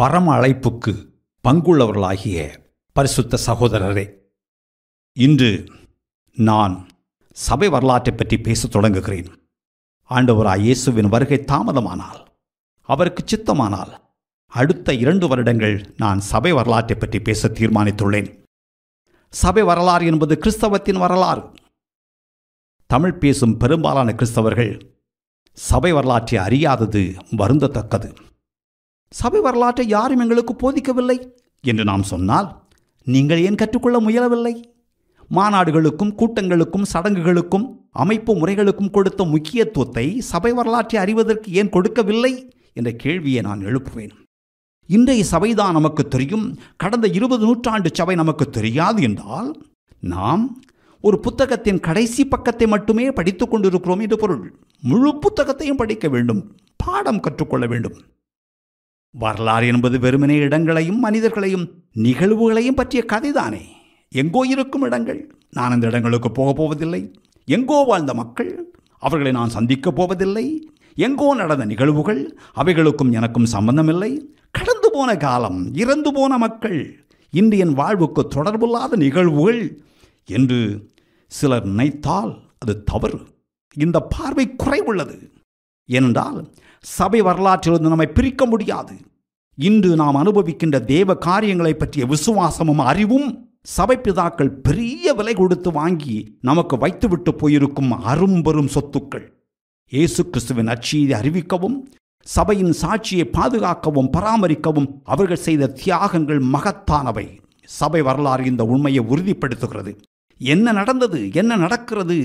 பரம அழைப்புக்கு பங்குள்ளவர்களாகிய பரிசுத்த சகோதரரே இன்று நான் சபை வரலாற்றை பற்றி பேசத் தொடங்குகிறேன் ஆண்டவராய் இயேசுவின் வருகை தாமதமானால் அவருக்கு சித்தமானால் அடுத்த இரண்டு வருடங்கள் நான் சபை வரலாற்றை பற்றி பேச தீர்மானித்துள்ளேன் சபை வரலாறு என்பது கிறிஸ்தவத்தின் வரலாறு தமிழ் பேசும் பெரும்பாலான கிறிஸ்தவர்கள் சபை வரலாற்றை அறியாதது வருந்தத்தக்கது சபை வரலாற்றை யாரும் எங்களுக்கு போதிக்கவில்லை என்று நாம் சொன்னால் நீங்கள் ஏன் கற்றுக்கொள்ள முயலவில்லை மாநாடுகளுக்கும் கூட்டங்களுக்கும் சடங்குகளுக்கும் அமைப்பு முறைகளுக்கும் கொடுத்த முக்கியத்துவத்தை சபை வரலாற்றை அறிவதற்கு ஏன் கொடுக்கவில்லை என்ற கேள்வியை நான் எழுப்புவேன் இன்றைய சபைதான் நமக்கு தெரியும் கடந்த இருபது நூற்றாண்டு சபை நமக்கு தெரியாது என்றால் நாம் ஒரு புத்தகத்தின் கடைசி பக்கத்தை மட்டுமே படித்துக் கொண்டிருக்கிறோம் என்று பொருள் முழு புத்தகத்தையும் படிக்க வேண்டும் பாடம் கற்றுக்கொள்ள வேண்டும் வரலாறு என்பது வெறுமனே இடங்களையும் மனிதர்களையும் நிகழ்வுகளையும் பற்றிய கதைதானே எங்கோ இருக்கும் இடங்கள் நான் அந்த இடங்களுக்கு போகப் போவதில்லை எங்கோ வாழ்ந்த மக்கள் அவர்களை நான் சந்திக்கப் போவதில்லை எங்கோ நடந்த நிகழ்வுகள் அவைகளுக்கும் எனக்கும் சம்பந்தமில்லை கடந்து போன காலம் இறந்து போன மக்கள் இன்று என் வாழ்வுக்கு தொடர்பில்லாத நிகழ்வுகள் என்று சிலர் நினைத்தால் அது தவறு இந்த பார்வை குறைவுள்ளது ஏனென்றால் சபை வரலாற்றிலிருந்து நம்மை பிரிக்க முடியாது இன்று நாம் அனுபவிக்கின்ற தேவ காரியங்களை பற்றிய விசுவாசமும் அறிவும் சபை பிதாக்கள் பெரிய விலை கொடுத்து வாங்கி நமக்கு வைத்துவிட்டு போயிருக்கும் அரும்பெரும் சொத்துக்கள் இயேசு கிறிஸ்துவின் அச்சியை அறிவிக்கவும் சபையின் சாட்சியை பாதுகாக்கவும் பராமரிக்கவும் அவர்கள் செய்த தியாகங்கள் மகத்தானவை சபை வரலாறு இந்த உண்மையை உறுதிப்படுத்துகிறது என்ன நடந்தது என்ன நடக்கிறது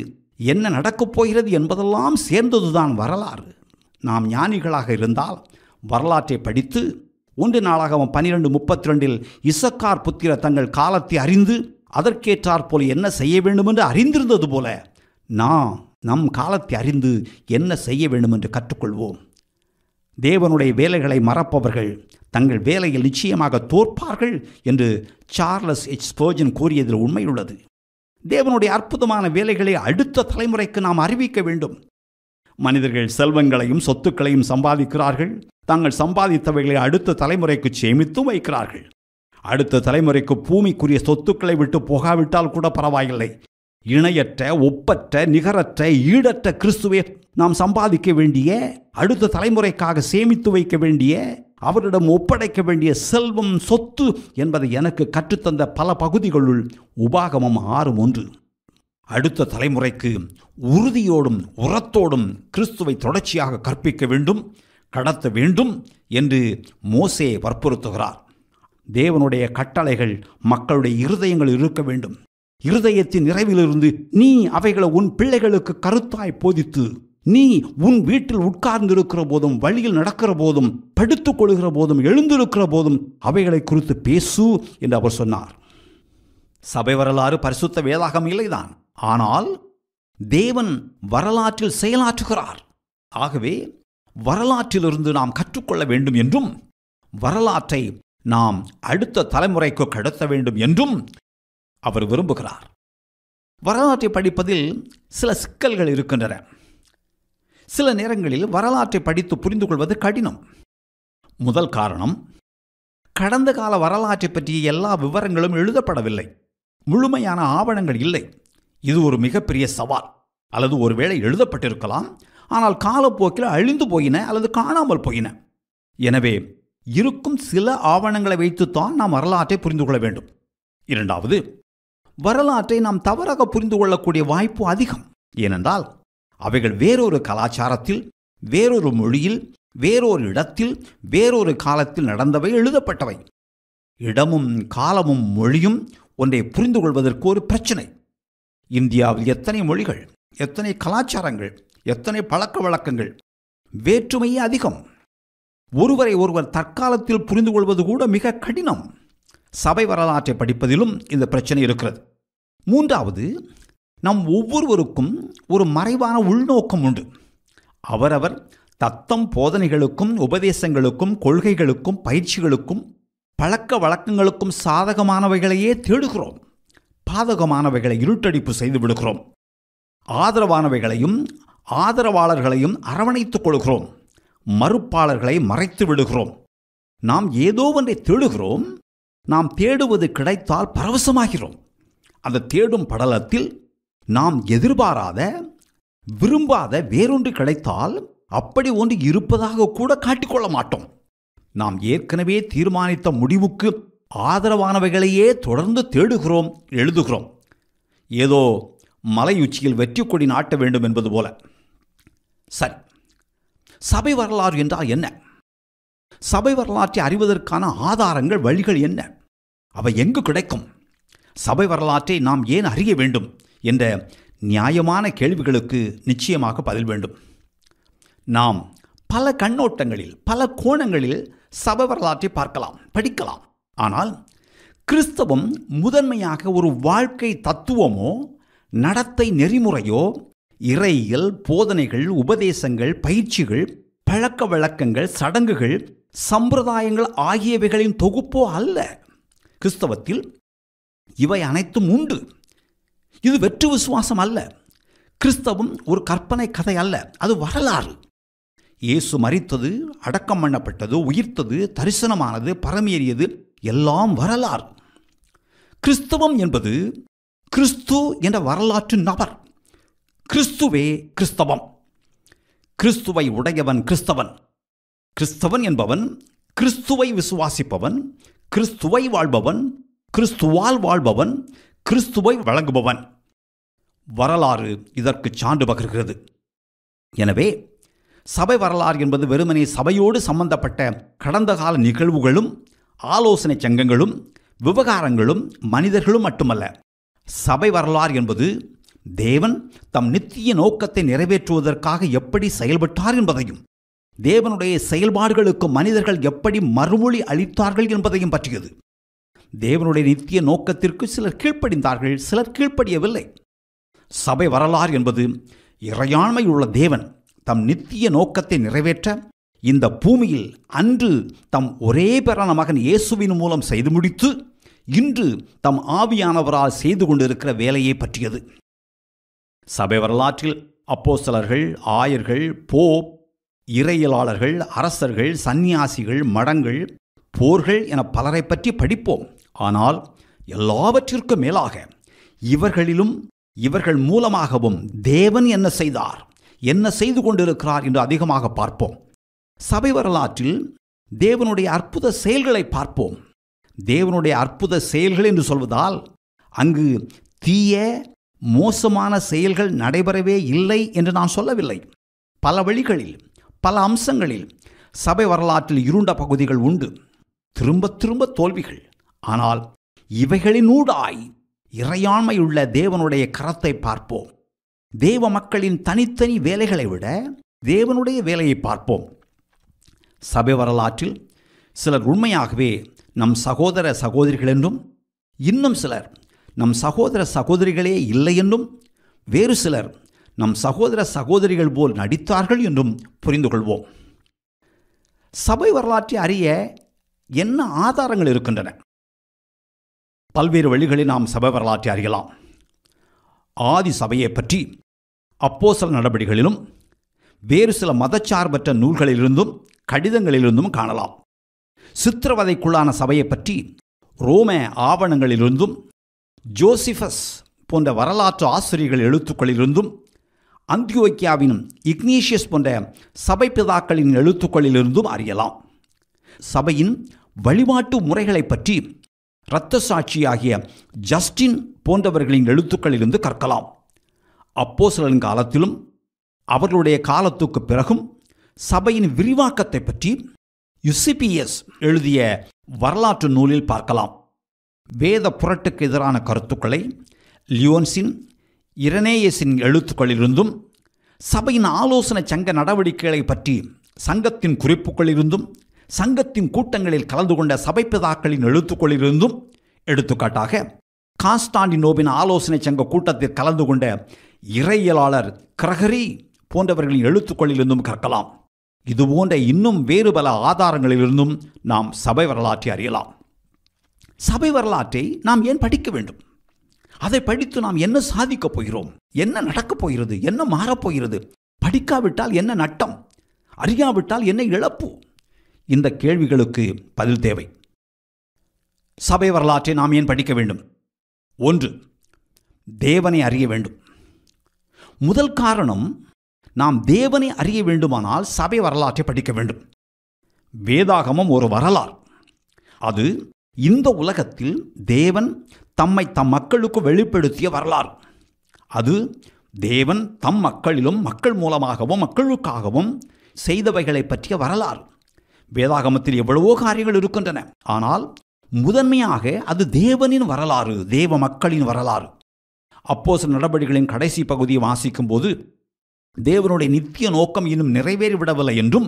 என்ன நடக்கப் போகிறது என்பதெல்லாம் சேர்ந்ததுதான் வரலாறு நாம் ஞானிகளாக இருந்தால் வரலாற்றை படித்து ஒன்று நாளாகவும் பன்னிரெண்டு முப்பத்தி ரெண்டில் இசக்கார் புத்திர தங்கள் காலத்தை அறிந்து அதற்கேற்றார் போல என்ன செய்ய வேண்டும் என்று அறிந்திருந்தது போல நாம் நம் காலத்தை அறிந்து என்ன செய்ய வேண்டும் என்று கற்றுக்கொள்வோம் தேவனுடைய வேலைகளை மறப்பவர்கள் தங்கள் வேலையில் நிச்சயமாக தோற்பார்கள் என்று சார்லஸ் எச் ஸ்போஜன் கூறியதில் உண்மையுள்ளது தேவனுடைய அற்புதமான வேலைகளை அடுத்த தலைமுறைக்கு நாம் அறிவிக்க வேண்டும் மனிதர்கள் செல்வங்களையும் சொத்துக்களையும் சம்பாதிக்கிறார்கள் தாங்கள் சம்பாதித்தவைகளை அடுத்த தலைமுறைக்கு சேமித்தும் வைக்கிறார்கள் அடுத்த தலைமுறைக்கு பூமிக்குரிய சொத்துக்களை விட்டு போகாவிட்டால் கூட பரவாயில்லை இணையற்ற ஒப்பற்ற நிகரற்ற ஈடற்ற கிறிஸ்துவை நாம் சம்பாதிக்க வேண்டிய அடுத்த தலைமுறைக்காக சேமித்து வைக்க வேண்டிய அவரிடம் ஒப்படைக்க வேண்டிய செல்வம் சொத்து என்பதை எனக்கு கற்றுத்தந்த பல பகுதிகளுள் உபாகமம் ஆறு ஒன்று அடுத்த தலைமுறைக்கு உறுதியோடும் உரத்தோடும் கிறிஸ்துவை தொடர்ச்சியாக கற்பிக்க வேண்டும் கடத்த வேண்டும் என்று மோசே வற்புறுத்துகிறார் தேவனுடைய கட்டளைகள் மக்களுடைய இருதயங்கள் இருக்க வேண்டும் இருதயத்தின் நிறைவிலிருந்து நீ அவைகளை உன் பிள்ளைகளுக்கு கருத்தாய் போதித்து நீ உன் வீட்டில் உட்கார்ந்திருக்கிற போதும் வழியில் நடக்கிற போதும் படுத்துக் கொள்கிற போதும் எழுந்திருக்கிற போதும் அவைகளை குறித்து பேசு என்று அவர் சொன்னார் சபை வரலாறு பரிசுத்த வேதாகம் இல்லைதான் ஆனால் தேவன் வரலாற்றில் செயலாற்றுகிறார் ஆகவே வரலாற்றிலிருந்து நாம் கற்றுக்கொள்ள வேண்டும் என்றும் வரலாற்றை நாம் அடுத்த தலைமுறைக்கு கடத்த வேண்டும் என்றும் அவர் விரும்புகிறார் வரலாற்றை படிப்பதில் சில சிக்கல்கள் இருக்கின்றன சில நேரங்களில் வரலாற்றை படித்து புரிந்து கொள்வது கடினம் முதல் காரணம் கடந்த கால வரலாற்றை பற்றிய எல்லா விவரங்களும் எழுதப்படவில்லை முழுமையான ஆவணங்கள் இல்லை இது ஒரு மிகப்பெரிய சவால் அல்லது ஒருவேளை எழுதப்பட்டிருக்கலாம் ஆனால் காலப்போக்கில் அழிந்து போயின அல்லது காணாமல் போயின எனவே இருக்கும் சில ஆவணங்களை வைத்துத்தான் நாம் வரலாற்றை புரிந்து கொள்ள வேண்டும் இரண்டாவது வரலாற்றை நாம் தவறாக புரிந்து கொள்ளக்கூடிய வாய்ப்பு அதிகம் ஏனென்றால் அவைகள் வேறொரு கலாச்சாரத்தில் வேறொரு மொழியில் வேறொரு இடத்தில் வேறொரு காலத்தில் நடந்தவை எழுதப்பட்டவை இடமும் காலமும் மொழியும் ஒன்றை புரிந்து கொள்வதற்கு ஒரு பிரச்சனை இந்தியாவில் எத்தனை மொழிகள் எத்தனை கலாச்சாரங்கள் எத்தனை பழக்க வழக்கங்கள் வேற்றுமையே அதிகம் ஒருவரை ஒருவர் தற்காலத்தில் புரிந்து கொள்வது கூட மிக கடினம் சபை வரலாற்றை படிப்பதிலும் இந்த பிரச்சனை இருக்கிறது மூன்றாவது நம் ஒவ்வொருவருக்கும் ஒரு மறைவான உள்நோக்கம் உண்டு அவரவர் தத்தம் போதனைகளுக்கும் உபதேசங்களுக்கும் கொள்கைகளுக்கும் பயிற்சிகளுக்கும் பழக்க வழக்கங்களுக்கும் சாதகமானவைகளையே தேடுகிறோம் பாதகமானவைகளை இருட்டடிப்பு செய்து விடுகிறோம் ஆதரவானவைகளையும் ஆதரவாளர்களையும் அரவணைத்துக் கொள்கிறோம் மறுப்பாளர்களை மறைத்து விடுகிறோம் நாம் ஏதோ ஒன்றை தேடுகிறோம் நாம் தேடுவது கிடைத்தால் பரவசமாகிறோம் அந்த தேடும் படலத்தில் நாம் எதிர்பாராத விரும்பாத வேறொன்று கிடைத்தால் அப்படி ஒன்று இருப்பதாக கூட காட்டிக்கொள்ள மாட்டோம் நாம் ஏற்கனவே தீர்மானித்த முடிவுக்கு ஆதரவானவைகளையே தொடர்ந்து தேடுகிறோம் எழுதுகிறோம் ஏதோ மலையுச்சியில் வெற்றி கொடி நாட்ட வேண்டும் என்பது போல சரி சபை வரலாறு என்றால் என்ன சபை வரலாற்றை அறிவதற்கான ஆதாரங்கள் வழிகள் என்ன அவை எங்கு கிடைக்கும் சபை வரலாற்றை நாம் ஏன் அறிய வேண்டும் என்ற நியாயமான கேள்விகளுக்கு நிச்சயமாக பதில் வேண்டும் நாம் பல கண்ணோட்டங்களில் பல கோணங்களில் சபை வரலாற்றை பார்க்கலாம் படிக்கலாம் ஆனால் கிறிஸ்தவம் முதன்மையாக ஒரு வாழ்க்கை தத்துவமோ நடத்தை நெறிமுறையோ இறையியல் போதனைகள் உபதேசங்கள் பயிற்சிகள் பழக்க வழக்கங்கள் சடங்குகள் சம்பிரதாயங்கள் ஆகியவைகளின் தொகுப்போ அல்ல கிறிஸ்தவத்தில் இவை அனைத்தும் உண்டு இது வெற்று விசுவாசம் அல்ல கிறிஸ்தவம் ஒரு கற்பனை கதை அல்ல அது வரலாறு இயேசு மறித்தது அடக்கம் பண்ணப்பட்டது உயிர்த்தது தரிசனமானது பரமேறியது எல்லாம் வரலாறு கிறிஸ்தவம் என்பது கிறிஸ்து என்ற வரலாற்று நபர் கிறிஸ்துவே கிறிஸ்தவம் கிறிஸ்துவை உடையவன் கிறிஸ்தவன் கிறிஸ்தவன் என்பவன் கிறிஸ்துவை விசுவாசிப்பவன் கிறிஸ்துவை வாழ்பவன் கிறிஸ்துவால் வாழ்பவன் கிறிஸ்துவை வழங்குபவன் வரலாறு இதற்கு சான்று பகிர்கிறது எனவே சபை வரலாறு என்பது வெறுமனே சபையோடு சம்பந்தப்பட்ட கடந்த கால நிகழ்வுகளும் ஆலோசனை சங்கங்களும் விவகாரங்களும் மனிதர்களும் மட்டுமல்ல சபை வரலாறு என்பது தேவன் தம் நித்திய நோக்கத்தை நிறைவேற்றுவதற்காக எப்படி செயல்பட்டார் என்பதையும் தேவனுடைய செயல்பாடுகளுக்கு மனிதர்கள் எப்படி மறுமொழி அளித்தார்கள் என்பதையும் பற்றியது தேவனுடைய நித்திய நோக்கத்திற்கு சிலர் கீழ்ப்படிந்தார்கள் சிலர் கீழ்ப்படியவில்லை சபை வரலாறு என்பது இறையாண்மையுள்ள தேவன் தம் நித்திய நோக்கத்தை நிறைவேற்ற இந்த பூமியில் அன்று தம் ஒரே பிறான மகன் இயேசுவின் மூலம் செய்து முடித்து இன்று தம் ஆவியானவரால் செய்து கொண்டிருக்கிற வேலையை பற்றியது சபை வரலாற்றில் சிலர்கள் ஆயர்கள் போப் இறையலாளர்கள் அரசர்கள் சந்நியாசிகள் மடங்கள் போர்கள் என பலரை பற்றி படிப்போம் ஆனால் எல்லாவற்றிற்கும் மேலாக இவர்களிலும் இவர்கள் மூலமாகவும் தேவன் என்ன செய்தார் என்ன செய்து கொண்டிருக்கிறார் என்று அதிகமாக பார்ப்போம் சபை வரலாற்றில் தேவனுடைய அற்புத செயல்களை பார்ப்போம் தேவனுடைய அற்புத செயல்கள் என்று சொல்வதால் அங்கு தீய மோசமான செயல்கள் நடைபெறவே இல்லை என்று நான் சொல்லவில்லை பல வழிகளில் பல அம்சங்களில் சபை வரலாற்றில் இருண்ட பகுதிகள் உண்டு திரும்ப திரும்ப தோல்விகள் ஆனால் இவைகளினூடாய் இறையாண்மையுள்ள தேவனுடைய கரத்தை பார்ப்போம் தேவ மக்களின் தனித்தனி வேலைகளை விட தேவனுடைய வேலையை பார்ப்போம் சபை வரலாற்றில் சிலர் உண்மையாகவே நம் சகோதர சகோதரிகள் என்றும் இன்னும் சிலர் நம் சகோதர சகோதரிகளே இல்லை என்றும் வேறு சிலர் நம் சகோதர சகோதரிகள் போல் நடித்தார்கள் என்றும் புரிந்து கொள்வோம் சபை வரலாற்றை அறிய என்ன ஆதாரங்கள் இருக்கின்றன பல்வேறு வழிகளில் நாம் சபை வரலாற்றை அறியலாம் ஆதி சபையை பற்றி அப்போசல் நடவடிக்கைகளிலும் வேறு சில மதச்சார்பற்ற நூல்களிலிருந்தும் கடிதங்களிலிருந்தும் காணலாம் சித்திரவதைக்குள்ளான சபையை பற்றி ரோம ஆவணங்களிலிருந்தும் ஜோசிஃபஸ் போன்ற வரலாற்று ஆசிரியர்கள் எழுத்துக்களிலிருந்தும் அந்தியோக்கியாவின் இக்னீஷியஸ் போன்ற சபை பிதாக்களின் எழுத்துக்களிலிருந்தும் அறியலாம் சபையின் வழிபாட்டு முறைகளை பற்றி இரத்த சாட்சியாகிய ஜஸ்டின் போன்றவர்களின் எழுத்துக்களிலிருந்து கற்கலாம் அப்போ சிலன் காலத்திலும் அவர்களுடைய காலத்துக்கு பிறகும் சபையின் விரிவாக்கத்தை பற்றி யுசிபிஎஸ் எழுதிய வரலாற்று நூலில் பார்க்கலாம் வேத புரட்டுக்கு எதிரான கருத்துக்களை லியோன்சின் இரனேயஸின் எழுத்துக்களிலிருந்தும் சபையின் ஆலோசனை சங்க நடவடிக்கைகளை பற்றி சங்கத்தின் குறிப்புகளிலிருந்தும் சங்கத்தின் கூட்டங்களில் கலந்து கொண்ட சபை பிதாக்களின் எழுத்துக்களிலிருந்தும் எடுத்துக்காட்டாக காஸ்டாண்டினோவின் ஆலோசனை சங்க கூட்டத்தில் கலந்து கொண்ட இறையலாளர் கிரகரி போன்றவர்களின் எழுத்துக்களிலிருந்தும் கற்கலாம் இதுபோன்ற இன்னும் வேறு பல ஆதாரங்களிலிருந்தும் நாம் சபை வரலாற்றை அறியலாம் சபை வரலாற்றை நாம் ஏன் படிக்க வேண்டும் அதை படித்து நாம் என்ன சாதிக்கப் போகிறோம் என்ன நடக்கப் போகிறது என்ன மாறப்போகிறது படிக்காவிட்டால் என்ன நட்டம் அறியாவிட்டால் என்ன இழப்பு இந்த கேள்விகளுக்கு பதில் தேவை சபை வரலாற்றை நாம் ஏன் படிக்க வேண்டும் ஒன்று தேவனை அறிய வேண்டும் முதல் காரணம் நாம் தேவனை அறிய வேண்டுமானால் சபை வரலாற்றை படிக்க வேண்டும் வேதாகமம் ஒரு வரலாறு அது இந்த உலகத்தில் தேவன் தம்மை தம் மக்களுக்கு வெளிப்படுத்திய வரலாறு அது தேவன் தம் மக்களிலும் மக்கள் மூலமாகவும் மக்களுக்காகவும் செய்தவைகளை பற்றிய வரலாறு வேதாகமத்தில் எவ்வளவோ காரியங்கள் இருக்கின்றன ஆனால் முதன்மையாக அது தேவனின் வரலாறு தேவ மக்களின் வரலாறு சில நடவடிக்கைகளின் கடைசி பகுதியை வாசிக்கும் போது தேவனுடைய நித்திய நோக்கம் இன்னும் நிறைவேறிவிடவில்லை என்றும்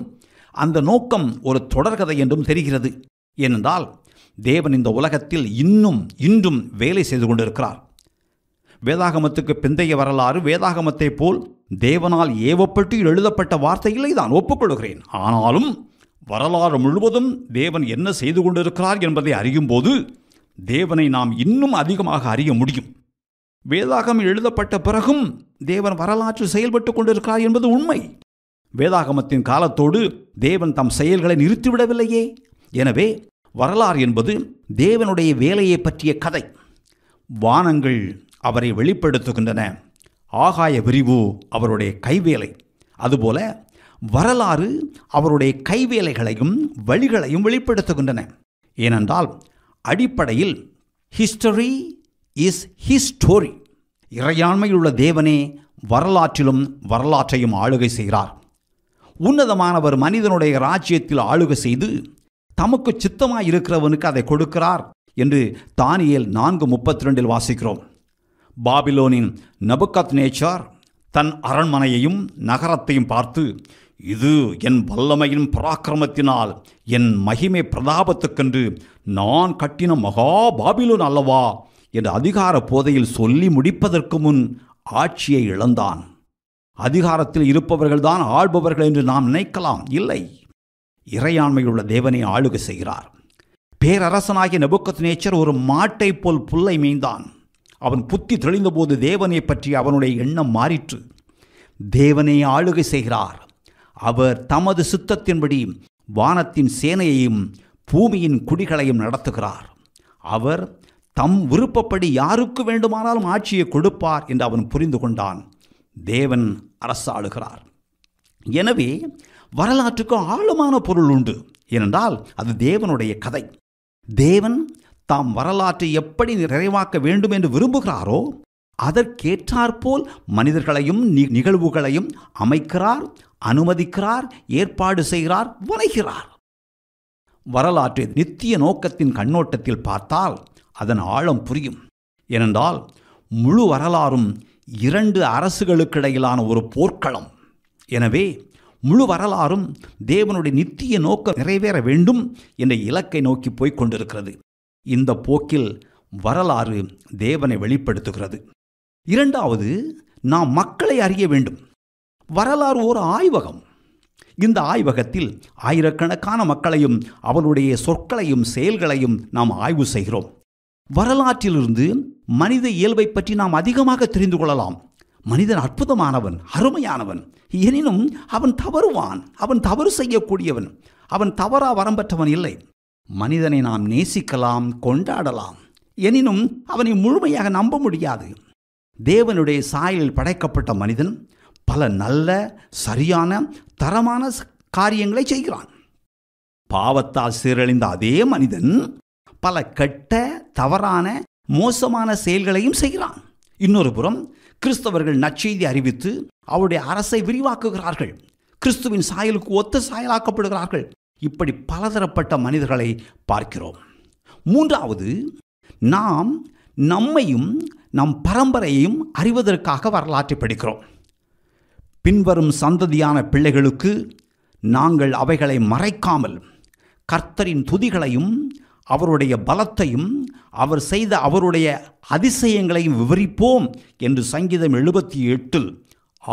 அந்த நோக்கம் ஒரு தொடர்கதை என்றும் தெரிகிறது ஏனென்றால் தேவன் இந்த உலகத்தில் இன்னும் இன்றும் வேலை செய்து கொண்டிருக்கிறார் வேதாகமத்துக்கு பிந்தைய வரலாறு வேதாகமத்தை போல் தேவனால் ஏவப்பட்டு எழுதப்பட்ட வார்த்தைகளை தான் ஒப்புக்கொள்கிறேன் ஆனாலும் வரலாறு முழுவதும் தேவன் என்ன செய்து கொண்டிருக்கிறார் என்பதை அறியும்போது தேவனை நாம் இன்னும் அதிகமாக அறிய முடியும் வேதாகமம் எழுதப்பட்ட பிறகும் தேவன் வரலாற்று செயல்பட்டு கொண்டிருக்கிறார் என்பது உண்மை வேதாகமத்தின் காலத்தோடு தேவன் தம் செயல்களை நிறுத்திவிடவில்லையே எனவே வரலாறு என்பது தேவனுடைய வேலையை பற்றிய கதை வானங்கள் அவரை வெளிப்படுத்துகின்றன ஆகாய விரிவு அவருடைய கைவேலை அதுபோல வரலாறு அவருடைய கைவேலைகளையும் வழிகளையும் வெளிப்படுத்துகின்றன ஏனென்றால் அடிப்படையில் ஹிஸ்டரி இஸ் ஹிஸ்டோரி இறையாண்மையுள்ள தேவனே வரலாற்றிலும் வரலாற்றையும் ஆளுகை செய்கிறார் உன்னதமானவர் மனிதனுடைய ராஜ்யத்தில் ஆளுகை செய்து தமக்கு சித்தமாக இருக்கிறவனுக்கு அதை கொடுக்கிறார் என்று தானியல் நான்கு முப்பத்தி ரெண்டில் வாசிக்கிறோம் பாபிலோனின் நபுக்கத் நேச்சார் தன் அரண்மனையையும் நகரத்தையும் பார்த்து இது என் வல்லமையின் பராக்கிரமத்தினால் என் மகிமை பிரதாபத்துக்கென்று நான் கட்டின மகா பாபிலோன் அல்லவா என்று அதிகார போதையில் சொல்லி முடிப்பதற்கு முன் ஆட்சியை இழந்தான் அதிகாரத்தில் இருப்பவர்கள்தான் ஆள்பவர்கள் என்று நாம் நினைக்கலாம் இல்லை இறையாண்மையுள்ள தேவனை ஆளுகை செய்கிறார் பேரரசனாகிய நபுக்கத் நேச்சர் ஒரு மாட்டை போல் புல்லை மேய்ந்தான் அவன் புத்தி தெளிந்தபோது தேவனை பற்றி அவனுடைய எண்ணம் மாறிற்று தேவனை ஆளுகை செய்கிறார் அவர் தமது சித்தத்தின்படி வானத்தின் சேனையையும் பூமியின் குடிகளையும் நடத்துகிறார் அவர் தம் விருப்பப்படி யாருக்கு வேண்டுமானாலும் ஆட்சியை கொடுப்பார் என்று அவன் புரிந்து கொண்டான் தேவன் அரசாளுகிறார் எனவே வரலாற்றுக்கு ஆழமான பொருள் உண்டு ஏனென்றால் அது தேவனுடைய கதை தேவன் தாம் வரலாற்றை எப்படி நிறைவாக்க வேண்டும் என்று விரும்புகிறாரோ அதற்கேற்றாற்போல் மனிதர்களையும் நிகழ்வுகளையும் அமைக்கிறார் அனுமதிக்கிறார் ஏற்பாடு செய்கிறார் வளைகிறார் வரலாற்றை நித்திய நோக்கத்தின் கண்ணோட்டத்தில் பார்த்தால் அதன் ஆழம் புரியும் ஏனென்றால் முழு வரலாறும் இரண்டு அரசுகளுக்கிடையிலான ஒரு போர்க்களம் எனவே முழு வரலாறும் தேவனுடைய நித்திய நோக்கம் நிறைவேற வேண்டும் என்ற இலக்கை நோக்கி போய்க் கொண்டிருக்கிறது இந்த போக்கில் வரலாறு தேவனை வெளிப்படுத்துகிறது இரண்டாவது நாம் மக்களை அறிய வேண்டும் வரலாறு ஒரு ஆய்வகம் இந்த ஆய்வகத்தில் ஆயிரக்கணக்கான மக்களையும் அவருடைய சொற்களையும் செயல்களையும் நாம் ஆய்வு செய்கிறோம் வரலாற்றிலிருந்து மனித இயல்பை பற்றி நாம் அதிகமாக தெரிந்து கொள்ளலாம் மனிதன் அற்புதமானவன் அருமையானவன் எனினும் அவன் தவறுவான் அவன் தவறு செய்யக்கூடியவன் அவன் தவறா வரம்பற்றவன் இல்லை மனிதனை நாம் நேசிக்கலாம் கொண்டாடலாம் எனினும் அவனை முழுமையாக நம்ப முடியாது தேவனுடைய சாயலில் படைக்கப்பட்ட மனிதன் பல நல்ல சரியான தரமான காரியங்களை செய்கிறான் பாவத்தால் சீரழிந்த அதே மனிதன் பல கெட்ட தவறான மோசமான செயல்களையும் செய்கிறான் இன்னொரு புறம் கிறிஸ்தவர்கள் நற்செய்தி அறிவித்து அவருடைய அரசை விரிவாக்குகிறார்கள் கிறிஸ்துவின் சாயலுக்கு ஒத்த சாயலாக்கப்படுகிறார்கள் இப்படி பலதரப்பட்ட மனிதர்களை பார்க்கிறோம் மூன்றாவது நாம் நம்மையும் நம் பரம்பரையையும் அறிவதற்காக வரலாற்றை படிக்கிறோம் பின்வரும் சந்ததியான பிள்ளைகளுக்கு நாங்கள் அவைகளை மறைக்காமல் கர்த்தரின் துதிகளையும் அவருடைய பலத்தையும் அவர் செய்த அவருடைய அதிசயங்களையும் விவரிப்போம் என்று சங்கீதம் எழுபத்தி எட்டில்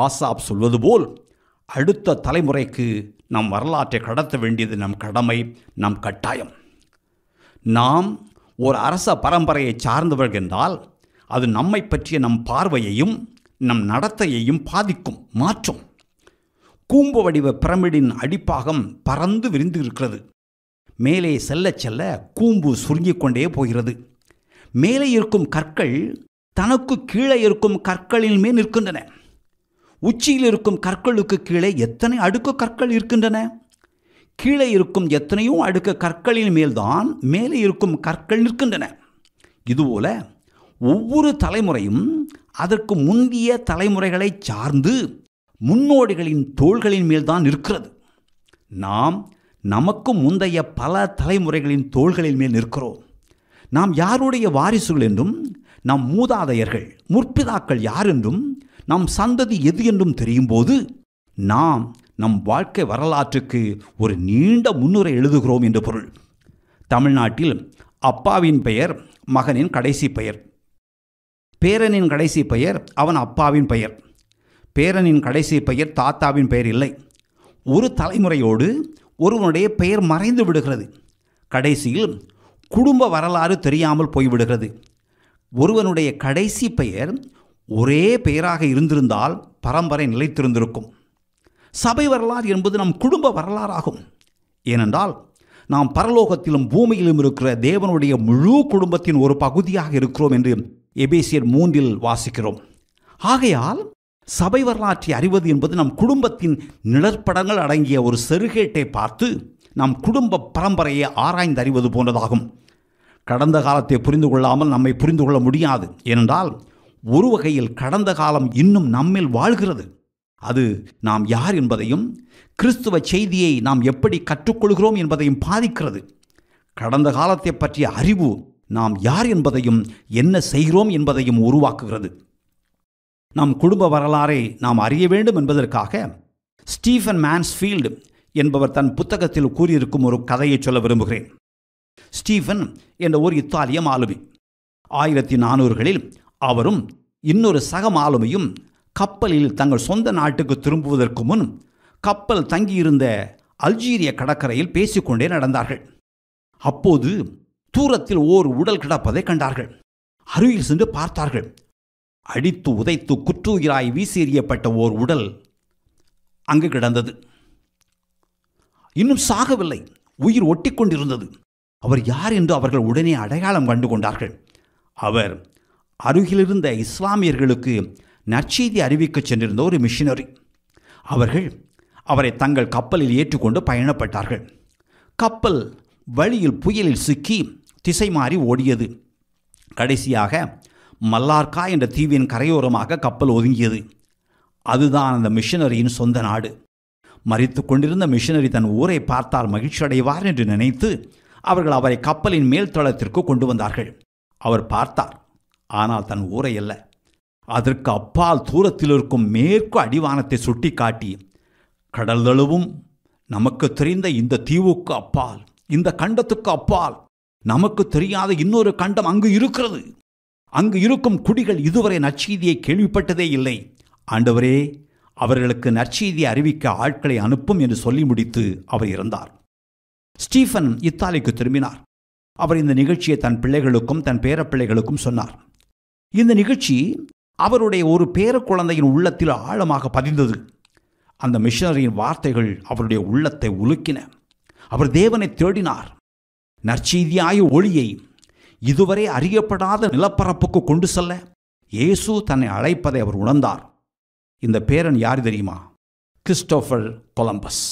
ஆசாப் சொல்வது போல் அடுத்த தலைமுறைக்கு நம் வரலாற்றை கடத்த வேண்டியது நம் கடமை நம் கட்டாயம் நாம் ஒரு அரச பரம்பரையை சார்ந்தவர்கள் என்றால் அது நம்மை பற்றிய நம் பார்வையையும் நம் நடத்தையையும் பாதிக்கும் மாற்றும் கூம்பு வடிவ பிரமிடின் அடிப்பாகம் பறந்து விரிந்து இருக்கிறது மேலே செல்ல செல்ல கூம்பு சுருங்கிக் கொண்டே போகிறது மேலே இருக்கும் கற்கள் தனக்கு கீழே இருக்கும் கற்களிலுமே மேல் நிற்கின்றன உச்சியில் இருக்கும் கற்களுக்கு கீழே எத்தனை அடுக்கு கற்கள் இருக்கின்றன கீழே இருக்கும் எத்தனையோ அடுக்கு கற்களின் மேல்தான் மேலே இருக்கும் கற்கள் நிற்கின்றன இதுபோல ஒவ்வொரு தலைமுறையும் அதற்கு முந்திய தலைமுறைகளை சார்ந்து முன்னோடிகளின் தோள்களின் மேல்தான் இருக்கிறது நாம் நமக்கும் முந்தைய பல தலைமுறைகளின் தோள்களின் மேல் நிற்கிறோம் நாம் யாருடைய வாரிசுகள் என்றும் நம் மூதாதையர்கள் முற்பிதாக்கள் யார் என்றும் நம் சந்ததி எது என்றும் தெரியும் போது நாம் நம் வாழ்க்கை வரலாற்றுக்கு ஒரு நீண்ட முன்னுரை எழுதுகிறோம் என்று பொருள் தமிழ்நாட்டில் அப்பாவின் பெயர் மகனின் கடைசி பெயர் பேரனின் கடைசி பெயர் அவன் அப்பாவின் பெயர் பேரனின் கடைசி பெயர் தாத்தாவின் பெயர் இல்லை ஒரு தலைமுறையோடு ஒருவனுடைய பெயர் மறைந்து விடுகிறது கடைசியில் குடும்ப வரலாறு தெரியாமல் போய்விடுகிறது ஒருவனுடைய கடைசி பெயர் ஒரே பெயராக இருந்திருந்தால் பரம்பரை நிலைத்திருந்திருக்கும் சபை வரலாறு என்பது நம் குடும்ப வரலாறாகும் ஏனென்றால் நாம் பரலோகத்திலும் பூமியிலும் இருக்கிற தேவனுடைய முழு குடும்பத்தின் ஒரு பகுதியாக இருக்கிறோம் என்று எபேசியர் மூன்றில் வாசிக்கிறோம் ஆகையால் சபை வரலாற்றை அறிவது என்பது நம் குடும்பத்தின் நிழற்படங்கள் அடங்கிய ஒரு செருகேட்டை பார்த்து நம் குடும்ப பரம்பரையை ஆராய்ந்து அறிவது போன்றதாகும் கடந்த காலத்தை புரிந்து கொள்ளாமல் நம்மை புரிந்து கொள்ள முடியாது ஏனென்றால் ஒரு வகையில் கடந்த காலம் இன்னும் நம்மில் வாழ்கிறது அது நாம் யார் என்பதையும் கிறிஸ்துவ செய்தியை நாம் எப்படி கற்றுக்கொள்கிறோம் என்பதையும் பாதிக்கிறது கடந்த காலத்தை பற்றிய அறிவு நாம் யார் என்பதையும் என்ன செய்கிறோம் என்பதையும் உருவாக்குகிறது நம் குடும்ப வரலாறை நாம் அறிய வேண்டும் என்பதற்காக ஸ்டீஃபன் மேன்ஸ்ஃபீல்டு என்பவர் தன் புத்தகத்தில் கூறியிருக்கும் ஒரு கதையை சொல்ல விரும்புகிறேன் ஸ்டீஃபன் என்ற ஒரு இத்தாலிய மாலுமி ஆயிரத்தி நானூறுகளில் அவரும் இன்னொரு சக மாலுமியும் கப்பலில் தங்கள் சொந்த நாட்டுக்கு திரும்புவதற்கு முன் கப்பல் தங்கியிருந்த அல்ஜீரிய கடற்கரையில் பேசிக்கொண்டே நடந்தார்கள் அப்போது தூரத்தில் ஓர் உடல் கிடப்பதை கண்டார்கள் அருகில் சென்று பார்த்தார்கள் அடித்து உதைத்து வீசி எறியப்பட்ட ஓர் உடல் அங்கு கிடந்தது இன்னும் சாகவில்லை உயிர் ஒட்டிக்கொண்டிருந்தது அவர் யார் என்று அவர்கள் உடனே அடையாளம் கண்டு கொண்டார்கள் அவர் அருகிலிருந்த இஸ்லாமியர்களுக்கு நற்செய்தி அறிவிக்க சென்றிருந்த ஒரு மிஷினரி அவர்கள் அவரை தங்கள் கப்பலில் ஏற்றுக்கொண்டு பயணப்பட்டார்கள் கப்பல் வழியில் புயலில் சிக்கி திசை மாறி ஓடியது கடைசியாக மல்லார்கா என்ற தீவின் கரையோரமாக கப்பல் ஒதுங்கியது அதுதான் அந்த மிஷனரியின் சொந்த நாடு மறித்து கொண்டிருந்த மிஷனரி தன் ஊரை பார்த்தால் மகிழ்ச்சி அடைவார் என்று நினைத்து அவர்கள் அவரை கப்பலின் மேல் தளத்திற்கு கொண்டு வந்தார்கள் அவர் பார்த்தார் ஆனால் தன் ஊரை அல்ல அதற்கு அப்பால் தூரத்தில் இருக்கும் மேற்கு அடிவானத்தை சுட்டி காட்டி கடல் தழுவும் நமக்கு தெரிந்த இந்த தீவுக்கு அப்பால் இந்த கண்டத்துக்கு அப்பால் நமக்கு தெரியாத இன்னொரு கண்டம் அங்கு இருக்கிறது அங்கு இருக்கும் குடிகள் இதுவரை நற்செய்தியை கேள்விப்பட்டதே இல்லை ஆண்டவரே அவர்களுக்கு நற்செய்தியை அறிவிக்க ஆட்களை அனுப்பும் என்று சொல்லி முடித்து அவர் இருந்தார் ஸ்டீஃபன் இத்தாலிக்கு திரும்பினார் அவர் இந்த நிகழ்ச்சியை தன் பிள்ளைகளுக்கும் தன் பேர பிள்ளைகளுக்கும் சொன்னார் இந்த நிகழ்ச்சி அவருடைய ஒரு பேர குழந்தையின் உள்ளத்தில் ஆழமாக பதிந்தது அந்த மிஷனரியின் வார்த்தைகள் அவருடைய உள்ளத்தை உலுக்கின அவர் தேவனை தேடினார் நற்செய்தியாய ஒளியை இதுவரை அறியப்படாத நிலப்பரப்புக்கு கொண்டு செல்ல இயேசு தன்னை அழைப்பதை அவர் உணர்ந்தார் இந்த பேரன் யார் தெரியுமா கிறிஸ்டோபர் கொலம்பஸ்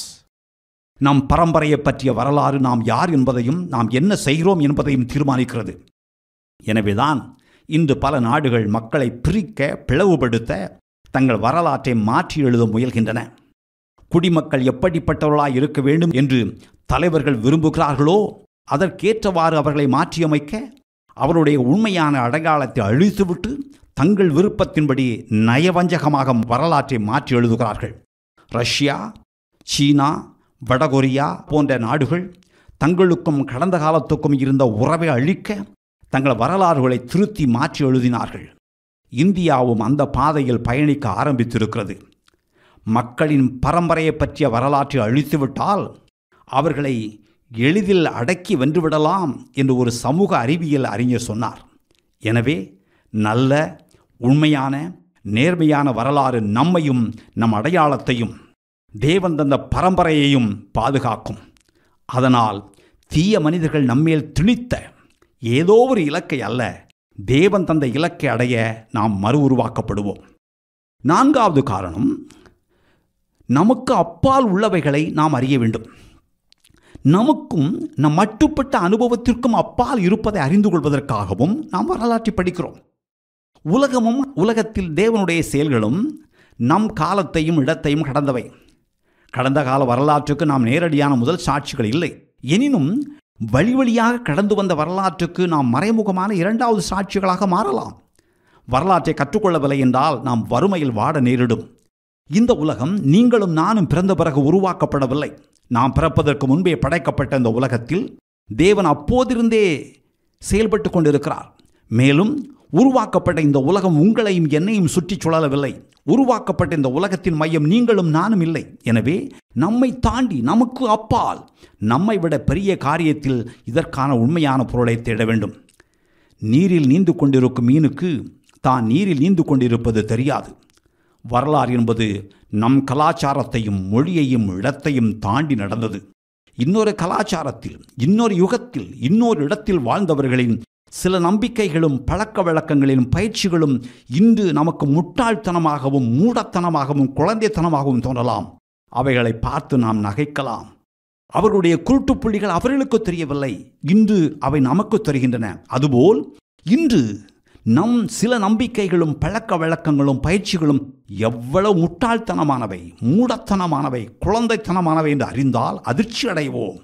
நம் பரம்பரையை பற்றிய வரலாறு நாம் யார் என்பதையும் நாம் என்ன செய்கிறோம் என்பதையும் தீர்மானிக்கிறது எனவேதான் இன்று பல நாடுகள் மக்களை பிரிக்க பிளவுபடுத்த தங்கள் வரலாற்றை மாற்றி எழுத முயல்கின்றன குடிமக்கள் எப்படிப்பட்டவர்களாக இருக்க வேண்டும் என்று தலைவர்கள் விரும்புகிறார்களோ அதற்கேற்றவாறு அவர்களை மாற்றியமைக்க அவருடைய உண்மையான அடையாளத்தை அழித்துவிட்டு தங்கள் விருப்பத்தின்படி நயவஞ்சகமாக வரலாற்றை மாற்றி எழுதுகிறார்கள் ரஷ்யா சீனா வடகொரியா போன்ற நாடுகள் தங்களுக்கும் கடந்த காலத்துக்கும் இருந்த உறவை அழிக்க தங்கள் வரலாறுகளை திருத்தி மாற்றி எழுதினார்கள் இந்தியாவும் அந்த பாதையில் பயணிக்க ஆரம்பித்திருக்கிறது மக்களின் பரம்பரையை பற்றிய வரலாற்றை அழித்துவிட்டால் அவர்களை எளிதில் அடக்கி வென்றுவிடலாம் என்று ஒரு சமூக அறிவியல் அறிஞர் சொன்னார் எனவே நல்ல உண்மையான நேர்மையான வரலாறு நம்மையும் நம் அடையாளத்தையும் தேவன் தந்த பரம்பரையையும் பாதுகாக்கும் அதனால் தீய மனிதர்கள் நம்மேல் திணித்த ஏதோ ஒரு இலக்கை அல்ல தேவன் தந்த இலக்கை அடைய நாம் மறு உருவாக்கப்படுவோம் நான்காவது காரணம் நமக்கு அப்பால் உள்ளவைகளை நாம் அறிய வேண்டும் நமக்கும் நம் மட்டுப்பட்ட அனுபவத்திற்கும் அப்பால் இருப்பதை அறிந்து கொள்வதற்காகவும் நாம் வரலாற்றை படிக்கிறோம் உலகமும் உலகத்தில் தேவனுடைய செயல்களும் நம் காலத்தையும் இடத்தையும் கடந்தவை கடந்த கால வரலாற்றுக்கு நாம் நேரடியான முதல் சாட்சிகள் இல்லை எனினும் வழி வழியாக கடந்து வந்த வரலாற்றுக்கு நாம் மறைமுகமான இரண்டாவது சாட்சிகளாக மாறலாம் வரலாற்றை கற்றுக்கொள்ளவில்லை என்றால் நாம் வறுமையில் வாட நேரிடும் இந்த உலகம் நீங்களும் நானும் பிறந்த பிறகு உருவாக்கப்படவில்லை நாம் பிறப்பதற்கு முன்பே படைக்கப்பட்ட இந்த உலகத்தில் தேவன் அப்போதிருந்தே செயல்பட்டு கொண்டிருக்கிறார் மேலும் உருவாக்கப்பட்ட இந்த உலகம் உங்களையும் என்னையும் சுற்றி சுழலவில்லை உருவாக்கப்பட்ட இந்த உலகத்தின் மையம் நீங்களும் நானும் இல்லை எனவே நம்மை தாண்டி நமக்கு அப்பால் நம்மை விட பெரிய காரியத்தில் இதற்கான உண்மையான பொருளை தேட வேண்டும் நீரில் நீந்து கொண்டிருக்கும் மீனுக்கு தான் நீரில் நீந்து கொண்டிருப்பது தெரியாது வரலாறு என்பது நம் கலாச்சாரத்தையும் மொழியையும் இடத்தையும் தாண்டி நடந்தது இன்னொரு கலாச்சாரத்தில் இன்னொரு யுகத்தில் இன்னொரு இடத்தில் வாழ்ந்தவர்களின் சில நம்பிக்கைகளும் பழக்க வழக்கங்களின் பயிற்சிகளும் இன்று நமக்கு முட்டாள்தனமாகவும் மூடத்தனமாகவும் குழந்தைத்தனமாகவும் தோன்றலாம் அவைகளை பார்த்து நாம் நகைக்கலாம் அவர்களுடைய குருட்டு புள்ளிகள் அவர்களுக்கு தெரியவில்லை இன்று அவை நமக்கு தெரிகின்றன அதுபோல் இன்று நம் சில நம்பிக்கைகளும் பழக்க வழக்கங்களும் பயிற்சிகளும் எவ்வளவு முட்டாள்தனமானவை மூடத்தனமானவை குழந்தைத்தனமானவை என்று அறிந்தால் அதிர்ச்சி அடைவோம்